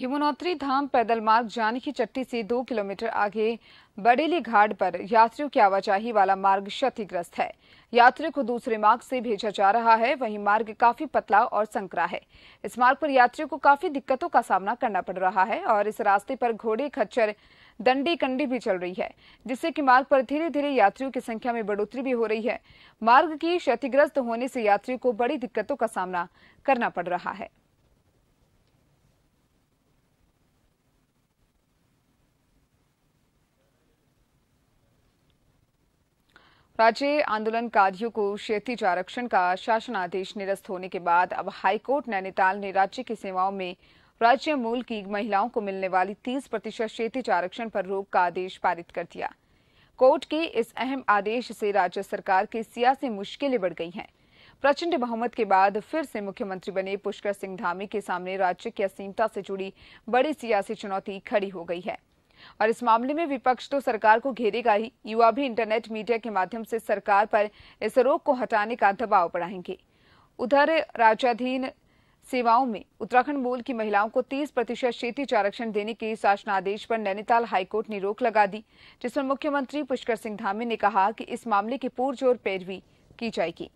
यमुनोत्री धाम पैदल मार्ग जानकी चट्टी से दो किलोमीटर आगे बड़ेली घाट पर यात्रियों की आवाजाही वाला मार्ग क्षतिग्रस्त है यात्रियों को दूसरे मार्ग से भेजा जा रहा है वहीं मार्ग काफी पतला और संकरा है इस मार्ग पर यात्रियों को काफी दिक्कतों का सामना करना पड़ रहा है और इस रास्ते पर घोड़े खच्चर दंडी कंडी भी चल रही है जिससे कि मार्ग पर धीरे धीरे यात्रियों की संख्या में बढ़ोतरी भी हो रही है मार्ग की क्षतिग्रस्त होने से यात्रियों को बड़ी दिक्कतों का सामना करना पड़ रहा है राज्य आंदोलनकारियों को क्षेत्रीय आरक्षण का शासन आदेश निरस्त होने के बाद अब हाईकोर्ट नैनीताल ने राज्य की सेवाओं में राज्य मूल की महिलाओं को मिलने वाली 30 प्रतिशत क्षेत्रीय आरक्षण पर रोक का आदेश पारित कर दिया कोर्ट के इस अहम आदेश से राज्य सरकार की सियासी मुश्किलें बढ़ गई हैं प्रचंड बहुमत के बाद फिर से मुख्यमंत्री बने पुष्कर सिंह धामी के सामने राज्य की असीमता से जुड़ी बड़ी सियासी चुनौती खड़ी हो गई है और इस मामले में विपक्ष तो सरकार को घेरेगा ही युवा भी इंटरनेट मीडिया के माध्यम से सरकार पर इस रोग को हटाने का दबाव बढ़ाएंगे उधर राज्याधीन सेवाओं में उत्तराखंड मूल की महिलाओं को 30 प्रतिशत क्षेत्रीय आरक्षण देने के शासनादेश पर नैनीताल हाईकोर्ट ने रोक लगा दी जिस पर मुख्यमंत्री पुष्कर सिंह धामी ने कहा कि इस मामले की पुरजोर पैरवी की जाएगी